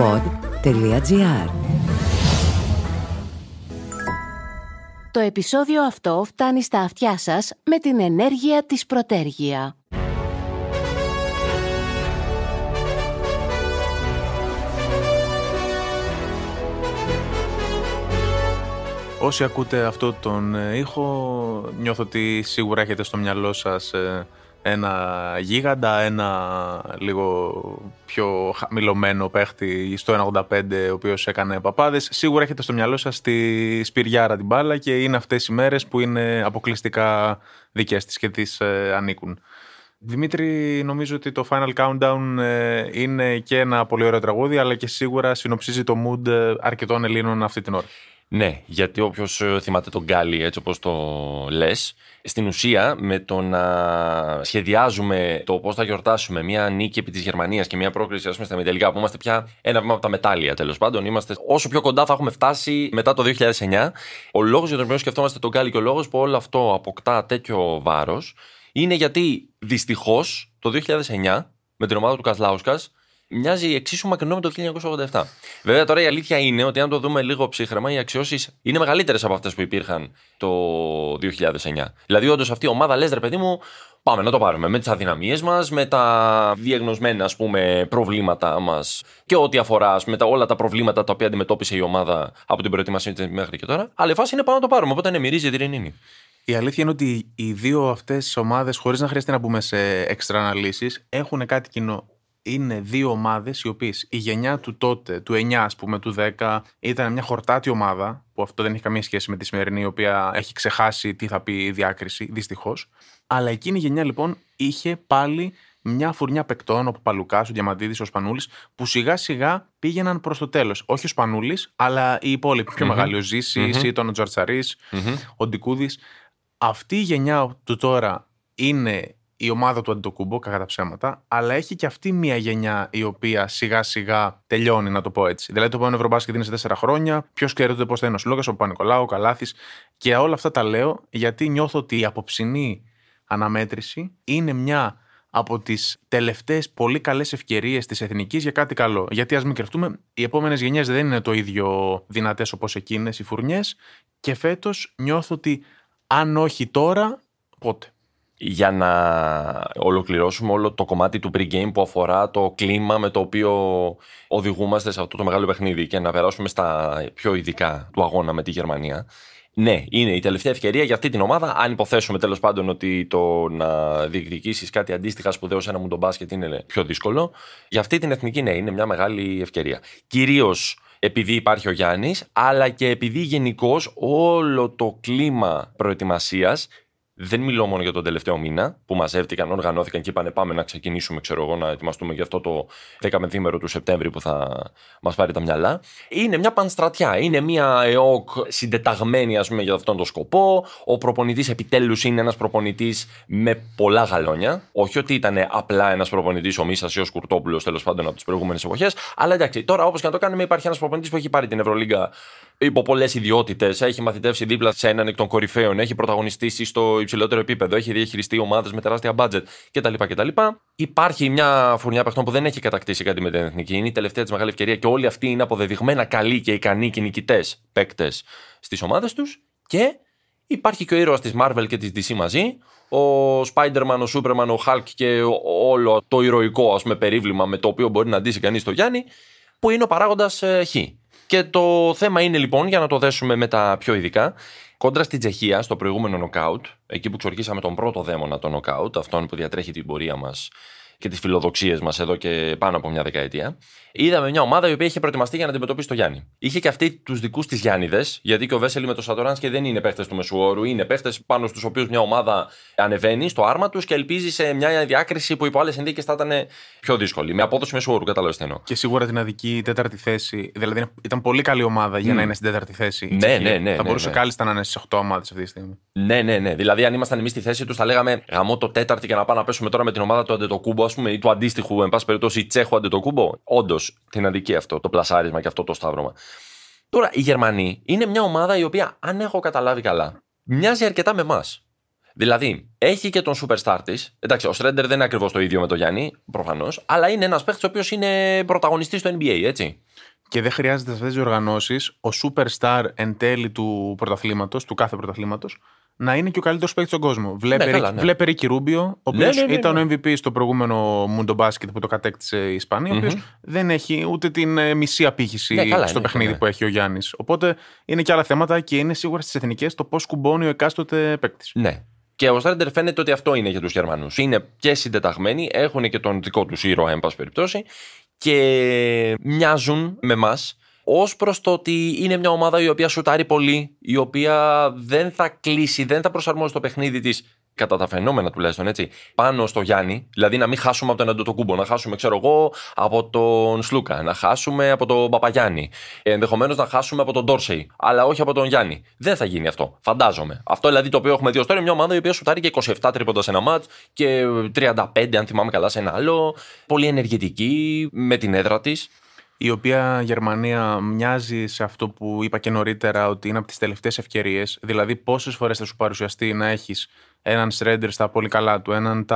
pod.gr Το επεισόδιο αυτό φτάνει στα αυτιά σας με την ενέργεια της προτέργεια. Όσοι ακούτε αυτό τον ε, ήχο, νιώθω ότι σίγουρα έχετε στο μυαλό σας ε, ένα γίγαντα, ένα λίγο πιο χαμηλωμένο παίχτη στο 1.85 ο οποίος έκανε παπάδες. Σίγουρα έχετε στο μυαλό σας τη Σπυριάρα την μπάλα και είναι αυτές οι μέρες που είναι αποκλειστικά δικές της και της ε, ανήκουν. Δημήτρη, νομίζω ότι το Final Countdown ε, είναι και ένα πολύ ωραίο τραγούδι, αλλά και σίγουρα συνοψίζει το mood ε, αρκετών Ελλήνων αυτή την ώρα. Ναι, γιατί όποιος ε, θυμάται τον Γκάλι, έτσι όπως το λες, στην ουσία με το να σχεδιάζουμε το πώς θα γιορτάσουμε μια νίκη επί της Γερμανίας και μια πρόκληση ας πούμε, στα μετελικά, που είμαστε πια ένα βήμα από τα μετάλλια τέλος πάντων. Είμαστε όσο πιο κοντά θα έχουμε φτάσει μετά το 2009. Ο λόγος για τον οποίο σκεφτόμαστε τον Γκάλι και ο λόγος που όλο αυτό αποκτά τέτοιο βάρος είναι γιατί δυστυχώς το 2009 με την ομάδα του Κασλάουσκας μοιάζει εξίσου μακρινό με το 1987. Βέβαια, τώρα η αλήθεια είναι ότι αν το δούμε λίγο ψύχρεμα, οι αξιώσεις είναι μεγαλύτερες από αυτές που υπήρχαν το 2009. Δηλαδή, όντως αυτή η ομάδα λες, ρε παιδί μου, πάμε να το πάρουμε με τις αδυναμίες μας, με τα διαγνωσμένα ας πούμε, προβλήματά μας και ό,τι αφορά με τα, όλα τα προβλήματα τα οποία αντιμετώπισε η ομάδα από την προετοιμασία της μέχρι και τώρα. Αλλά η φάση είναι πάνω να το πάρουμε. Οπότε είναι μυρίζει την ειρήνη. Η αλήθεια είναι ότι οι δύο αυτές ομάδες, χωρίς να χρειαστεί να μπούμε σε έξτρα αναλύσει, έχουν κάτι κοινό είναι δύο ομάδες οι οποίες η γενιά του τότε, του 9, ας πούμε, του 10, ήταν μια χορτάτη ομάδα, που αυτό δεν έχει καμία σχέση με τη σημερινή, η οποία έχει ξεχάσει τι θα πει η διάκριση, δυστυχώς. Αλλά εκείνη η γενιά λοιπόν είχε πάλι μια φουρνιά παικτών, από Παλουκάς, ο Διαμαντίδης, ο Σπανούλης, που σιγά σιγά πήγαιναν προς το τέλος. Όχι ο Σπανούλης, αλλά οι υπόλοιποι πιο mm-hmm. μεγάλοι, ο Ζήση, mm-hmm. ο τζορτσαρη ο Ντικούδης. Αυτή η γενιά του τώρα είναι η ομάδα του Αντιτοκούμπο, κακά τα ψέματα, αλλά έχει και αυτή μια γενιά η οποία σιγά σιγά τελειώνει, να το πω έτσι. Δηλαδή, το επόμενο Ευρωμπάσκετ είναι σε τέσσερα χρόνια. Ποιος ξέρετε πώς θα είναι ο Σλόγκα, ο Παπα-Νικολάου, ο Καλάθης. Και όλα αυτά τα λέω γιατί νιώθω ότι η αποψινή αναμέτρηση είναι μια από τις τελευταίες πολύ καλές ευκαιρίες της εθνικής για κάτι καλό. Γιατί ας μην κρυφτούμε, οι επόμενες γενιές δεν είναι το ίδιο δυνατές όπως εκείνες οι φουρνιές. Και φέτος νιώθω ότι αν όχι τώρα, πότε για να ολοκληρώσουμε όλο το κομμάτι του pre-game που αφορά το κλίμα με το οποίο οδηγούμαστε σε αυτό το μεγάλο παιχνίδι και να περάσουμε στα πιο ειδικά του αγώνα με τη Γερμανία. Ναι, είναι η τελευταία ευκαιρία για αυτή την ομάδα. Αν υποθέσουμε τέλος πάντων ότι το να διεκδικήσεις κάτι αντίστοιχα σπουδαίο σε ένα τον μπάσκετ είναι πιο δύσκολο. Για αυτή την εθνική, ναι, είναι μια μεγάλη ευκαιρία. Κυρίως επειδή υπάρχει ο Γιάννης, αλλά και επειδή γενικώς όλο το κλίμα προετοιμασίας δεν μιλώ μόνο για τον τελευταίο μήνα που μαζεύτηκαν, οργανώθηκαν και είπαν πάμε να ξεκινήσουμε, ξέρω εγώ, να ετοιμαστούμε για αυτό το 10 μέρο του Σεπτέμβρη που θα μας πάρει τα μυαλά. Είναι μια πανστρατιά. Είναι μια ΕΟΚ συντεταγμένη, ας πούμε, για αυτόν τον σκοπό. Ο προπονητής επιτέλους είναι ένας προπονητής με πολλά γαλόνια. Όχι ότι ήταν απλά ένας προπονητής ο Μίσας ή ο Σκουρτόπουλος τέλος πάντων από τις προηγούμενες εποχές. Αλλά εντάξει, τώρα όπως και να το κάνουμε, υπάρχει ένας προπονητής που έχει πάρει την Ευρωλίγκα υπό πολλές ιδιότητες. Έχει μαθητεύσει δίπλα σε έναν εκ των κορυφαίων. Έχει πρωταγωνιστήσει στο υψηλότερο επίπεδο. Έχει διαχειριστεί ομάδες με τεράστια μπάτζετ κτλ. Υπάρχει μια φουρνιά παιχτών που δεν έχει κατακτήσει κάτι με την εθνική. Είναι η τελευταία της μεγάλη ευκαιρία και όλοι αυτοί είναι αποδεδειγμένα καλοί και ικανοί και νικητέ παίκτες στις ομάδες τους. Και υπάρχει και ο ήρωας της Marvel και της DC μαζί. Ο Spider-Man, ο Superman, ο Hulk και όλο το ηρωικό ας πούμε, περίβλημα με το οποίο μπορεί να αντίσει κανείς το Γιάννη, που είναι ο παράγοντας ε, Χ. Και το θέμα είναι λοιπόν, για να το δέσουμε με τα πιο ειδικά, κόντρα στην Τσεχία στο προηγούμενο νοκάουτ, εκεί που ξορκίσαμε τον πρώτο δαίμονα, τον νοκάουτ, αυτόν που διατρέχει την πορεία μας και τις φιλοδοξίες μας εδώ και πάνω από μια δεκαετία. Είδαμε μια ομάδα η οποία είχε προετοιμαστεί για να αντιμετωπίσει το Γιάννη. Είχε και αυτή τους δικούς της Γιάννηδες, γιατί και ο Βέσελη με το Σατοράν και δεν είναι παίχτες του Μεσουόρου, είναι παίχτες πάνω στους οποίους μια ομάδα ανεβαίνει στο άρμα τους και ελπίζει σε μια διάκριση που υπό άλλες συνθήκες θα ήταν πιο δύσκολη. Με απόδοση Μεσουόρου, καταλαβαίνετε εννοώ. Και σίγουρα την αδική τέταρτη θέση, δηλαδή ήταν πολύ καλή ομάδα για mm. να είναι στην τέταρτη θέση. ναι, ναι, ναι, θα ναι, μπορούσε ναι, ναι. κάλλιστα να είναι στις 8 ομάδες αυτή τη στιγμή. Ναι, ναι, ναι. Δηλαδή αν ήμασταν εμείς στη θέση τους, θα λέγαμε γαμό το τέταρτη και να πάμε να πέσουμε τώρα με την ομάδα του Αντετοκούμπο, ας ας πούμε, ή του αντίστοιχου, εν πάση περιπτώσει, Τσέχου Αντετοκούμπο. Όντω την αδικεί αυτό το πλασάρισμα και αυτό το σταύρωμα. Τώρα, οι Γερμανοί είναι μια ομάδα η του αντιστοιχου εν παση περιπτωσει τσεχου αντετοκουμπο οντω την αδικια αυτο το πλασαρισμα και αυτο το σταυρωμα τωρα οι γερμανοι ειναι μια ομαδα η οποια αν έχω καταλάβει καλά, μοιάζει αρκετά με εμάς. Δηλαδή, έχει και τον superstar της. Εντάξει, ο Στρέντερ δεν είναι ακριβώς το ίδιο με τον Γιάννη, προφανώς, αλλά είναι ένας παίχτης ο οποίος είναι πρωταγωνιστής στο NBA, έτσι και δεν χρειάζεται σε αυτέ τι οργανώσει ο superstar εν τέλει του πρωταθλήματος, του κάθε πρωταθλήματος, να είναι και ο καλύτερος παίκτης στον κόσμο. Ναι, βλέπε, ναι. Ρίκη Ρούμπιο, ο ναι, οποίος ήταν ο MVP στο προηγούμενο Mundo Basket που το κατέκτησε η ισπανια ο οποίος δεν έχει ούτε την ε, μισή απήχηση στο παιχνίδι που έχει ο Γιάννης. Οπότε είναι και άλλα θέματα και είναι σίγουρα στις εθνικές το πώς κουμπώνει ο εκάστοτε παίκτης. Ναι. Και ο Στάντερ φαίνεται ότι αυτό είναι για τους Γερμανούς. Είναι και συντεταγμένοι, έχουν και τον δικό τους ήρωα, εν πάση περιπτώσει, και μοιάζουν με εμά. Ως προς το ότι είναι μια ομάδα η οποία σουτάρει πολύ, η οποία δεν θα κλείσει, δεν θα προσαρμόσει το παιχνίδι της κατά τα φαινόμενα τουλάχιστον έτσι, πάνω στο Γιάννη, δηλαδή να μην χάσουμε από τον Αντοτοκούμπο, να χάσουμε, ξέρω εγώ, από τον Σλούκα, να χάσουμε από τον Παπαγιάννη, ενδεχομένως να χάσουμε από τον Ντόρσεϊ, αλλά όχι από τον Γιάννη. Δεν θα γίνει αυτό, φαντάζομαι. Αυτό δηλαδή το οποίο έχουμε δει ως τώρα είναι μια ομάδα η οποία σουτάρει και 27 τρίποντα σε ένα ματ και 35, αν θυμάμαι καλά, σε ένα άλλο. Πολύ ενεργητική, με την έδρα της η οποία Γερμανία μοιάζει σε αυτό που είπα και νωρίτερα ότι είναι από τις τελευταίες ευκαιρίες, δηλαδή πόσες φορές θα σου παρουσιαστεί να έχεις έναν Σρέντερ στα πολύ καλά του, έναν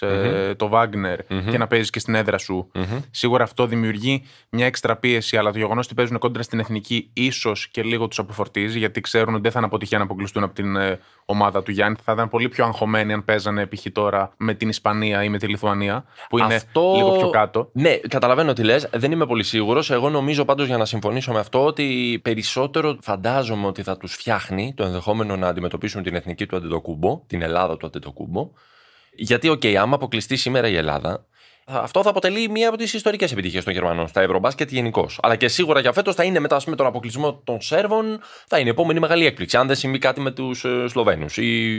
ε, το βαγκνερ και να παίζει και στην έδρα σου. Σίγουρα αυτό δημιουργεί μια έξτρα πίεση, αλλά το γεγονός ότι παίζουν κόντρα στην εθνική ίσως και λίγο τους αποφορτίζει, γιατί ξέρουν ότι δεν θα είναι αποτυχία να αποκλειστούν από την ε, ομάδα του Γιάννη. Θα ήταν πολύ πιο αγχωμένοι αν παίζανε π.χ. τώρα με την Ισπανία ή με τη Λιθουανία, που είναι λίγο πιο κάτω. Ναι, καταλαβαίνω τι λες. Δεν είμαι πολύ σίγουρος. Εγώ νομίζω πάντως για να συμφωνήσω με αυτό ότι περισσότερο φαντάζομαι ότι θα τους φτιάχνει το ενδεχόμενο να αντιμετωπίσουν την εθνική του αντιδοκούμπο, την Ελλάδα το Αντετοκούμπο. Γιατί, οκ, okay, άμα αποκλειστεί σήμερα η Ελλάδα, αυτό θα αποτελεί μία από τις ιστορικές επιτυχίες των Γερμανών στα Ευρωμπάσκετ γενικώ. Αλλά και σίγουρα για φέτος θα είναι μετά με τον αποκλεισμό των Σέρβων, θα είναι η επόμενη μεγάλη έκπληξη. Αν δεν συμβεί κάτι με τους ε, Σλοβαίνους ή...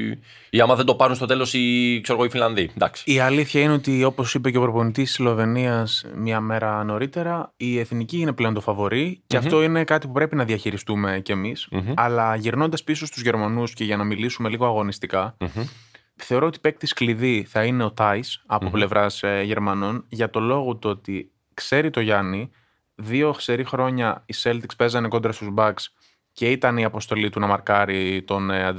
ή άμα δεν το πάρουν στο τέλος οι, οι Φιλανδοί. Εντάξει. Η αλήθεια είναι ότι όπως είπε και ο προπονητής της Σλοβενίας μία μέρα νωρίτερα, η εθνική είναι πλέον το φαβορη και αυτό είναι κάτι που πρέπει να διαχειριστούμε κι εμει Αλλά γυρνώντας πίσω στους Γερμανούς και για να μιλήσουμε λίγο θεωρώ ότι παίκτης κλειδί θα είναι ο Τάις από πλευράς ε, Γερμανών για το λόγο του ότι ξέρει το Γιάννη. Δύο ξερή χρόνια οι Celtics παίζανε κόντρα στους Bucks και ήταν η αποστολή του να μαρκάρει τον ε,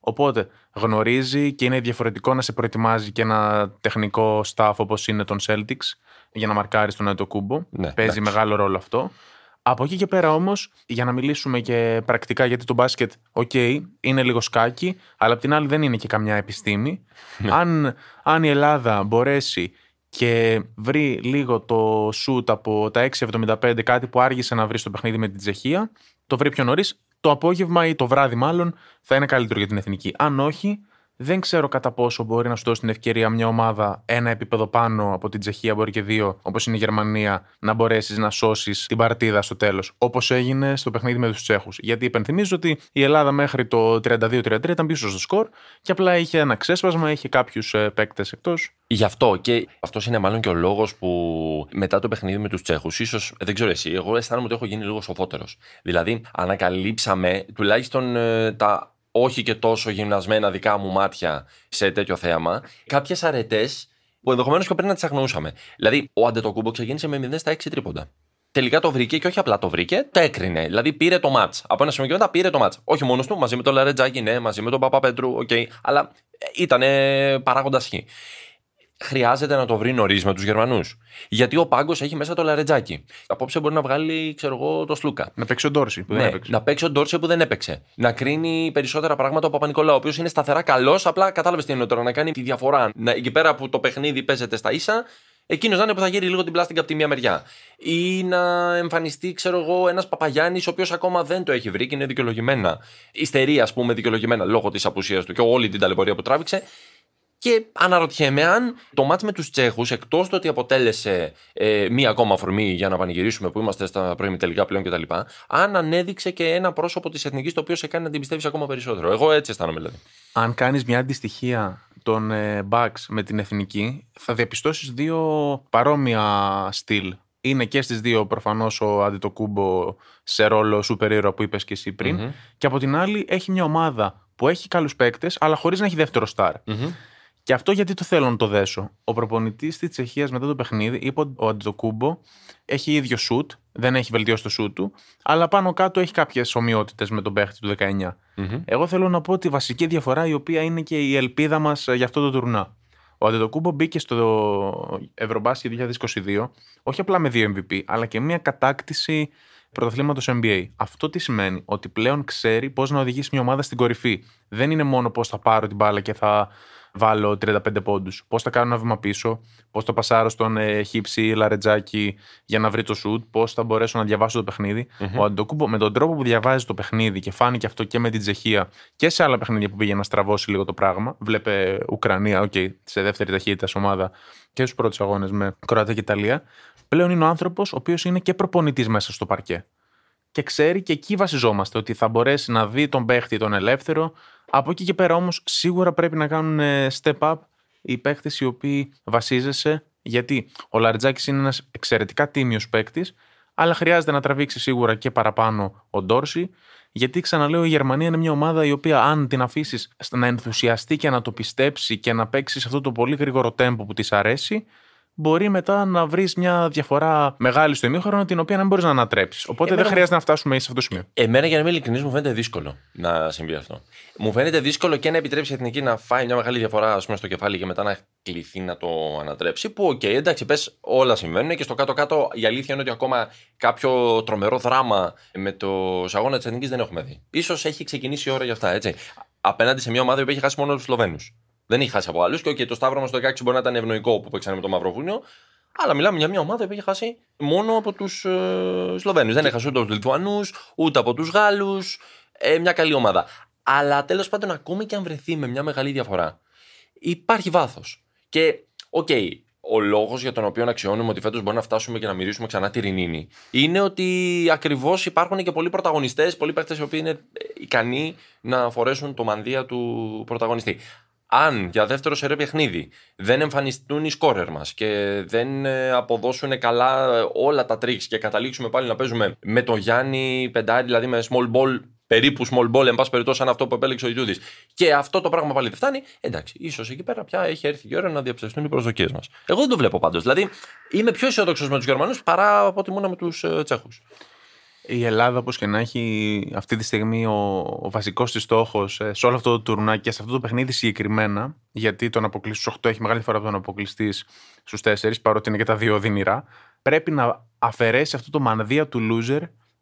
Οπότε γνωρίζει και είναι διαφορετικό να σε προετοιμάζει και ένα τεχνικό staff όπως είναι τον Celtics για να μαρκάρεις τον Αντιδοκούμπο. Ναι, Παίζει μεγάλο ρόλο αυτό. Από εκεί και πέρα όμως, για να μιλήσουμε και πρακτικά, γιατί το μπάσκετ, οκ, είναι λίγο σκάκι, αλλά απ' την άλλη δεν είναι και καμιά επιστήμη. Ναι. Αν, αν η Ελλάδα μπορέσει και βρει λίγο το σουτ από τα 6,75, κάτι που άργησε να βρει στο παιχνίδι με την Τσεχία, το βρει πιο νωρίς, το απόγευμα ή το βράδυ μάλλον θα είναι καλύτερο για την εθνική. Αν όχι, δεν ξέρω κατά πόσο μπορεί να σου δώσει την ευκαιρία μια ομάδα ένα επίπεδο πάνω από την Τσεχία, μπορεί και δύο, όπως είναι η Γερμανία, να μπορέσεις να σώσεις την παρτίδα στο τέλος. Όπως έγινε στο παιχνίδι με τους Τσέχους. Γιατί υπενθυμίζω ότι η Ελλάδα μέχρι το 32-33 ήταν πίσω στο σκορ και απλά είχε ένα ξέσπασμα, είχε κάποιους ε, παίκτες εκτός. Γι' αυτό και αυτός είναι μάλλον και ο λόγος που μετά το παιχνίδι με τους Τσέχους, ίσως δεν ξέρω εσύ, εγώ αισθάνομαι ότι έχω γίνει λίγο σοφότερο. Δηλαδή, ανακαλύψαμε τουλάχιστον ε, τα όχι και τόσο γυμνασμένα δικά μου μάτια σε τέτοιο θέαμα, κάποιες αρετές που ενδεχομένως και πριν να τις αγνοούσαμε. Δηλαδή, ο Αντετοκούμπο ξεκίνησε με 0 στα 6 τρίποντα. Τελικά το βρήκε και όχι απλά το βρήκε, το έκρινε. Δηλαδή πήρε το μάτ. Από ένα σημείο και μετά πήρε το μάτ. Όχι μόνος του, μαζί με τον Λαρετζάκη, ναι, μαζί με τον Παπαπέτρου, οκ. Okay, αλλά ε, ήταν παράγοντας χ χρειάζεται να το βρει νωρίς με τους Γερμανούς. Γιατί ο Πάγκος έχει μέσα το λαρετζάκι. Απόψε μπορεί να βγάλει, ξέρω εγώ, το Σλούκα. Να παίξει ο Ντόρση που ναι, δεν έπαιξε. Να παίξει ο Ντόρση που δεν έπαιξε. Να κρίνει περισσότερα πράγματα ο Παπα-Νικολάου, ο οποίος είναι σταθερά καλός, απλά κατάλαβες τι είναι τώρα, να κάνει τη διαφορά. Να, εκεί πέρα που το παιχνίδι παίζεται στα ίσα, Εκείνος να είναι που θα γύρει λίγο την πλάστικα από τη μία μεριά. Ή να εμφανιστεί, ξέρω εγώ, ένας Παπαγιάννης, ο οποίος ακόμα δεν το έχει βρει και είναι δικαιολογημένα. Ιστερία, ας πούμε, δικαιολογημένα λόγω της απουσίας του και όλη την ταλαιπωρία που τράβηξε. Και αναρωτιέμαι αν το μάτι με τους τσέχους, εκτός το ότι αποτέλεσε ε, μία ακόμα αφορμή για να πανηγυρίσουμε που είμαστε στα πρώιμη τελικά πλέον κτλ. Αν ανέδειξε και ένα πρόσωπο της εθνικής το οποίο σε κάνει να την πιστεύεις ακόμα περισσότερο. Εγώ έτσι αισθάνομαι δηλαδή. Αν κάνεις μια αντιστοιχία των ε, Bucks με την Εθνική, θα διαπιστώσεις δύο παρόμοια στυλ. Είναι και στις δύο προφανώς ο Αντιτοκούμπο σε ρόλο σούπερ ήρωα που είπες και εσύ πριν. Mm-hmm. Και από την άλλη έχει μια ομάδα που έχει καλου παίκτες, αλλά χωρίς να έχει δεύτερο στάρ. Και αυτό γιατί το θέλω να το δέσω. Ο προπονητής της Τσεχίας μετά το παιχνίδι είπε ότι ο Αντζοκούμπο έχει ίδιο σουτ, δεν έχει βελτιώσει το σουτ του, αλλά πάνω κάτω έχει κάποιες ομοιότητες με τον παίχτη του 19. Εγώ θέλω να πω τη βασική διαφορά η οποία είναι και η ελπίδα μας για αυτό το τουρνά. Ο αντιδοκούμπο μπήκε στο Ευρωμπάσκετ 2022 όχι απλά με δύο MVP, αλλά και μια κατάκτηση πρωταθλήματος NBA. Αυτό τι σημαίνει, ότι πλέον ξέρει πώς να οδηγήσει μια ομάδα στην κορυφή. Δεν είναι μόνο πώς θα πάρω την μπάλα και θα βάλω 35 πόντους. Πώς θα κάνω ένα βήμα πίσω, πώς θα πασάρω στον ε, χύψη λαρετζάκι για να βρει το σουτ, πώς θα μπορέσω να διαβάσω το παιχνιδι Ο Αντοκούμπο με τον τρόπο που διαβάζει το παιχνίδι και φάνηκε αυτό και με την Τσεχία και σε άλλα παιχνίδια που πήγε να στραβώσει λίγο το πράγμα. Βλέπε Ουκρανία, okay, σε δεύτερη ταχύτητα ομάδα και στους πρώτους αγώνες με Κροατία και Ιταλία. Πλέον είναι ο άνθρωπος ο οποίος είναι και προπονητής μέσα στο παρκέ και ξέρει και εκεί βασιζόμαστε ότι θα μπορέσει να δει τον παίχτη τον ελεύθερο. Από εκεί και πέρα όμως σίγουρα πρέπει να κάνουν ε, step up οι παίχτες οι οποίοι βασίζεσαι. Γιατί ο Λαριτζάκης είναι ένας εξαιρετικά τίμιος παίκτης, αλλά χρειάζεται να τραβήξει σίγουρα και παραπάνω ο Ντόρση. Γιατί ξαναλέω, η Γερμανία είναι μια ομάδα η οποία, αν την αφήσεις να ενθουσιαστεί και να το πιστέψει και να παίξεις σε αυτό το πολύ γρήγορο τέμπο που της αρέσει, μπορεί μετά να βρεις μια διαφορά μεγάλη στο ημίχρονο την οποία να μην μπορείς να ανατρέψεις. Οπότε δεν χρειάζεται να φτάσουμε σε αυτό το σημείο. Εμένα, για να είμαι ειλικρινής, μου φαίνεται δύσκολο να συμβεί αυτό. Μου φαίνεται δύσκολο και να επιτρέψει η Εθνική να φάει μια μεγάλη διαφορά ας πούμε, στο κεφάλι και μετά να κληθεί να το ανατρέψει. Που, οκ, okay, εντάξει, πες όλα συμβαίνουν και στο κάτω-κάτω η αλήθεια είναι ότι ακόμα κάποιο τρομερό δράμα με το αγώνα της Εθνικής δεν έχουμε δει. σω έχει ξεκινήσει η ώρα για αυτά, έτσι. Απέναντι σε μια ομάδα που έχει χάσει μόνο τους Σλοβαίνους. Δεν έχει χάσει από άλλου. Και okay, το Σταύρο μας το 16 μπορεί να ήταν ευνοϊκό που παίξανε με το Μαυροβούνιο. Αλλά μιλάμε για μια ομάδα που είχε χάσει μόνο από τους ε, Σλοβαίνους. Δεν έχασε ούτε από τους Λιθουανούς, ούτε από τους Γάλλους. Ε, μια καλή ομάδα. Αλλά τέλος πάντων, ακόμη και αν βρεθεί με μια μεγάλη διαφορά, υπάρχει βάθος. Και οκ, ο λόγος για τον οποίο αξιώνουμε ότι φέτος μπορεί να φτάσουμε και να μυρίσουμε ξανά τη Ρινίνη είναι ότι ακριβώς υπάρχουν και πολλοί πρωταγωνιστές, πολλοί παίχτε οι οποίοι είναι ε, ικανοί να φορέσουν το μανδύα του πρωταγωνιστή αν για δεύτερο σερέ παιχνίδι δεν εμφανιστούν οι σκόρερ μας και δεν ε, αποδώσουν καλά ε, όλα τα τρίξ και καταλήξουμε πάλι να παίζουμε με το Γιάννη Πεντάρη, δηλαδή με small ball, περίπου small ball, εν πάση περιπτώσει, σαν αυτό που επέλεξε ο Ιτούδης και αυτό το πράγμα πάλι δεν φτάνει, εντάξει, ίσως εκεί πέρα πια έχει έρθει η ώρα να διαψευστούν οι προσδοκίες μας. Εγώ δεν το βλέπω πάντως. Δηλαδή είμαι πιο αισιόδοξος με τους Γερμανούς παρά από ότι ήμουν με τους ε, Τσέχους η Ελλάδα, όπως και να έχει, αυτή τη στιγμή ο, ο βασικός της στόχος ε, σε όλο αυτό το τουρνάκι και σε αυτό το παιχνίδι συγκεκριμένα, γιατί τον αποκλειστής στου 8 έχει μεγάλη φορά από τον αποκλειστής στους 4, παρότι είναι και τα δύο οδυνηρά, πρέπει να αφαιρέσει αυτό το μανδύα του loser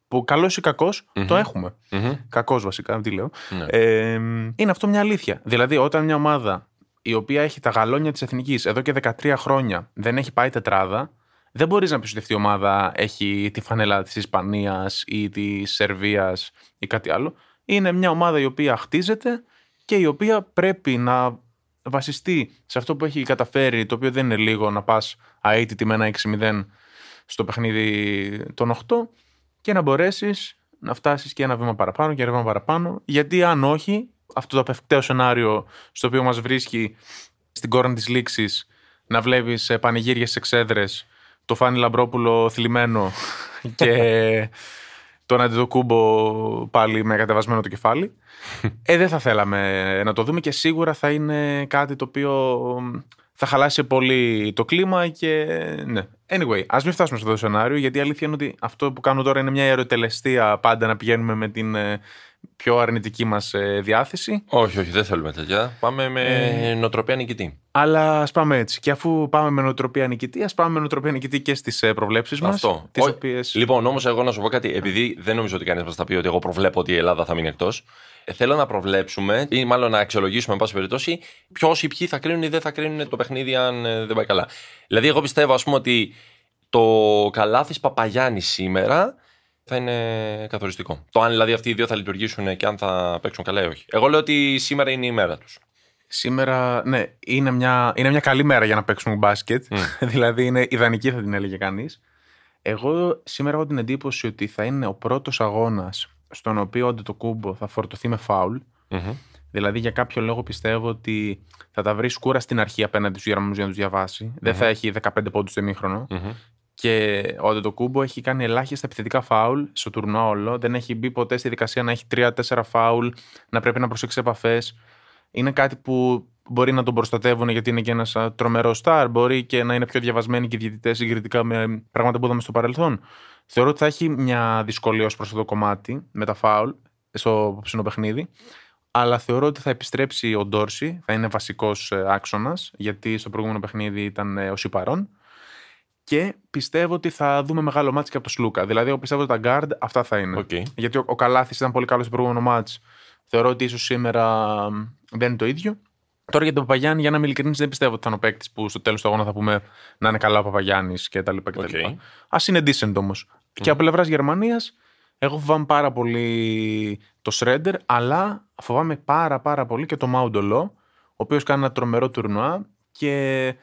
που καλός ή κακός mm-hmm. το έχουμε. Mm-hmm. Κακός βασικά, τι λέω. Mm-hmm. Ε, είναι αυτό μια αλήθεια. Δηλαδή, όταν μια ομάδα η κακο το εχουμε mm hmm κακο βασικα τι λεω έχει τα γαλόνια της εθνικής εδώ και 13 χρόνια δεν έχει πάει τετράδα, δεν μπορείς να πεις ότι αυτή η ομάδα έχει τη φανέλα της Ισπανίας ή της Σερβίας ή κάτι άλλο. Είναι μια ομάδα η οποία χτίζεται και η οποία πρέπει να βασιστεί σε αυτό που έχει καταφέρει, το οποίο δεν είναι λίγο να πας αίτητη με ένα 6-0 στο παιχνίδι των 8 και να μπορέσεις να φτάσεις και ένα βήμα παραπάνω και ένα βήμα παραπάνω. Γιατί αν όχι, αυτό το απευκταίο σενάριο στο οποίο μας βρίσκει στην κόρνα της λήξης να βλέπεις ε, πανηγύρια σε εξέδρες το Φάνη Λαμπρόπουλο θλιμμένο και τον αντιδοκούμπο πάλι με κατεβασμένο το κεφάλι. Ε, δεν θα θέλαμε να το δούμε και σίγουρα θα είναι κάτι το οποίο θα χαλάσει πολύ το κλίμα και ναι. Anyway, ας μην φτάσουμε σε αυτό το σενάριο γιατί η αλήθεια είναι ότι αυτό που κάνω τώρα είναι μια αεροτελεστία πάντα να πηγαίνουμε με την ε, πιο αρνητική μας ε, διάθεση. Όχι, όχι, δεν θέλουμε τέτοια. Πάμε με ε... νοοτροπία νικητή. Αλλά ας πάμε έτσι. Και αφού πάμε με νοοτροπία νικητή, ας πάμε με νοοτροπία νικητή και στις ε, προβλέψεις μας. Αυτό. Τις Ο... οποίες... Λοιπόν, όμως, εγώ να σου πω κάτι. Επειδή δεν νομίζω ότι κανείς μας θα πει ότι εγώ προβλέπω ότι η Ελλάδα θα μείνει εκτός. Ε, θέλω να προβλέψουμε ή μάλλον να αξιολογήσουμε, εν πάση περιπτώσει, ποιος ή ποιοι θα κρίνουν ή δεν θα κρίνουν το παιχνίδι, αν δεν πάει καλά. Δηλαδή, εγώ πιστεύω, ας πούμε, ότι το καλάθι Παπαγιάννη σήμερα θα είναι καθοριστικό. Το αν δηλαδή αυτοί οι δύο θα λειτουργήσουν και αν θα παίξουν καλά ή όχι. Εγώ λέω ότι σήμερα είναι η μέρα τους. Σήμερα, ναι, είναι μια, είναι μια καλή μέρα για να παίξουν μπάσκετ. Mm. δηλαδή είναι ιδανική, θα την έλεγε κανείς. Εγώ σήμερα έχω την εντύπωση ότι θα είναι ο πρώτος αγώνας στον οποίο ο κούμπο θα φορτωθεί με φαουλ Δηλαδή για κάποιο λόγο πιστεύω ότι θα τα βρει σκούρα στην αρχή απέναντι στους Γερμανούς για να τους διαβασει Δεν θα έχει 15 πόντους το ημιχρονο και ο Αντετοκούμπο έχει κάνει ελάχιστα επιθετικά φάουλ στο τουρνό όλο. Δεν έχει μπει ποτέ στη δικασία να εχει τρια τρία-τέσσερα φάουλ, να πρέπει να προσέξει επαφές. Είναι κάτι που μπορεί να τον προστατεύουν γιατί είναι και ένας τρομερός στάρ. Μπορεί και να είναι πιο διαβασμένοι και διαιτητές συγκριτικά με πράγματα που είδαμε στο παρελθόν. Θεωρώ ότι θα έχει μια δυσκολία ως προς αυτό το κομμάτι με τα φάουλ στο ψινό παιχνίδι. Αλλά θεωρώ ότι θα επιστρέψει ο Ντόρση, θα είναι βασικός ε, άξονας, γιατί στο προηγούμενο παιχνίδι ήταν ε, ο Σιπαρών. Και πιστεύω ότι θα δούμε μεγάλο μάτσο και από τον Σλούκα. Δηλαδή, εγώ πιστεύω ότι τα guard αυτά θα είναι. Γιατί ο, ο Καλάθης ήταν πολύ καλός στο προηγούμενο μάτσο. Θεωρώ ότι ίσως σήμερα δεν είναι το ίδιο. Τώρα για τον Παπαγιάννη, για να είμαι ειλικρινής, δεν πιστεύω ότι θα είναι ο παίκτης που στο τέλος του αγώνα θα πούμε να είναι καλά ο Παπαγιάννης κτλ. Okay. Ας είναι decent όμως. Mm. Και από πλευράς Γερμανίας, εγώ φοβάμαι πάρα πολύ το Σρέντερ, αλλά φοβάμαι πάρα πάρα πολύ και το Μάουντολό, ο οποίος κάνει ένα τρομερό τουρνουά και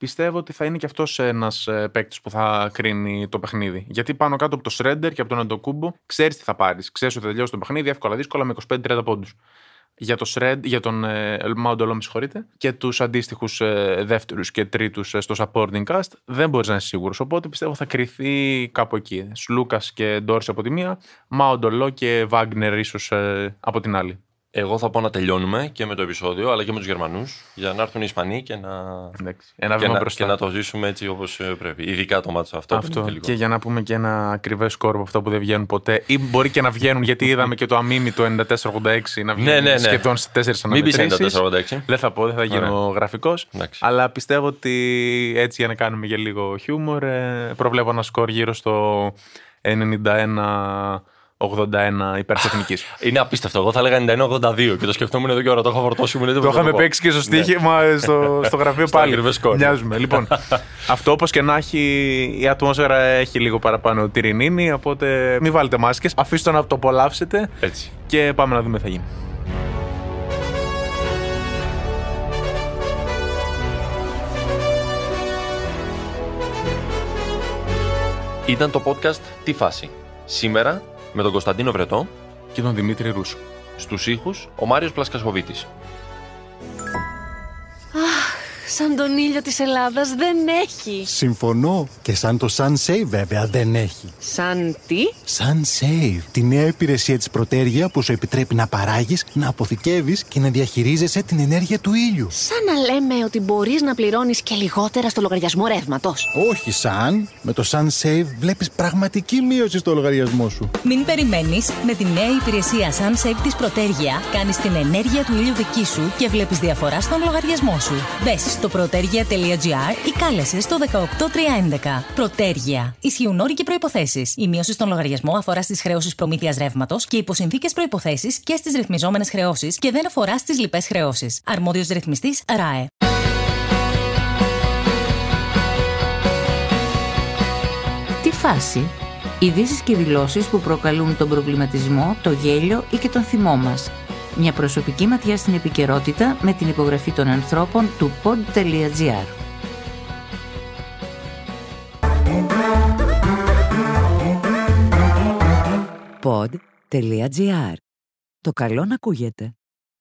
πιστεύω ότι θα είναι και αυτός ένας ε, παίκτης που θα κρίνει το παιχνίδι. Γιατί πάνω κάτω από το Σρέντερ και από τον Αντοκούμπο, ξέρεις τι θα πάρεις. Ξέρεις ότι θα τελειώσει το παιχνίδι εύκολα δύσκολα με 25-30 πόντους. Για, το Shred, για τον Μάοντο ε, Λόμι, με συγχωρείτε, και τους αντίστοιχους ε, δεύτερους και τρίτους στο supporting cast, δεν μπορείς να είσαι σίγουρος. Οπότε πιστεύω θα κρυθεί κάπου εκεί. Σλούκας και Ντόρση από τη μία, Mount και Βάγκνερ ίσω από την άλλη. Εγώ θα πω να τελειώνουμε και με το επεισόδιο, αλλά και με τους Γερμανούς, για να έρθουν οι Ισπανοί και να, ένα και, να... το ζήσουμε έτσι όπως ε, πρέπει. Ειδικά το μάτσο αυτό. αυτό. και για να πούμε και ένα ακριβές σκορ από αυτά που δεν βγαίνουν ποτέ. Ή μπορεί και να βγαίνουν, γιατί είδαμε και το αμήμι το 94-86 να βγαίνει ναι, ναι, ναι. σχεδόν σε 4 αναμετρήσεις. Μην πεις 94-86. Δεν θα πω, δεν θα γίνω γραφικό. Αλλά πιστεύω ότι έτσι για να κάνουμε για λίγο χιούμορ, ε, προβλέπω ένα σκορ γύρω στο 91 81 υπερτεχνική. Είναι απίστευτο. Εγώ θα έλεγα 91-82 και το σκεφτόμουν εδώ και ώρα. Το είχα φορτώσει. Το είχαμε παίξει και στο ναι. στοίχημα στο, γραφείο πάλι. Μοιάζουμε. λοιπόν, αυτό όπως και να έχει, η ατμόσφαιρα έχει λίγο παραπάνω τυρινίνη. Οπότε μην βάλετε μάσκες. Αφήστε να το απολαύσετε. Και πάμε να δούμε τι θα γίνει. Ήταν το podcast «Τι φάση». Σήμερα με τον Κωνσταντίνο Βρετό και τον Δημήτρη Ρούσο. Στους ήχους ο Μάριος Πλασκασχοβίτης σαν τον ήλιο της Ελλάδας δεν έχει. Συμφωνώ. Και σαν το Sun βέβαια δεν έχει. Σαν τι? Sun Save. Τη νέα υπηρεσία της πρωτέρια που σου επιτρέπει να παράγεις, να αποθηκεύεις και να διαχειρίζεσαι την ενέργεια του ήλιου. Σαν να λέμε ότι μπορείς να πληρώνεις και λιγότερα στο λογαριασμό ρεύματος. Όχι σαν. Με το Sun Save βλέπεις πραγματική μείωση στο λογαριασμό σου. Μην περιμένεις. Με τη νέα υπηρεσία Sun Save της Προτέρια κάνεις την ενέργεια του ήλιου δική σου και βλέπεις διαφορά στον λογαριασμό σου. Μπες στο προτέργια.gr ή κάλεσε στο 18311. Προτέργια. Ισχύουν όροι και προποθέσει. Η μείωση στον λογαριασμό αφορά στις χρεώσεις προμήθειας ρεύματος και υποσυνθήκες προποθέσει και στις ρυθμιζόμενες χρεώσεις και δεν αφορά στις λοιπές χρεώσεις. Αρμόδιος ρυθμιστής ΡΑΕ. Τι φάση Ειδήσεις και δηλώσεις που προκαλούν τον προβληματισμό, το γέλιο ή και τον θυμό μας. Μια προσωπική ματιά στην επικαιρότητα με την υπογραφή των ανθρώπων του pod.gr. Pod.gr. Το καλό να ακούγεται.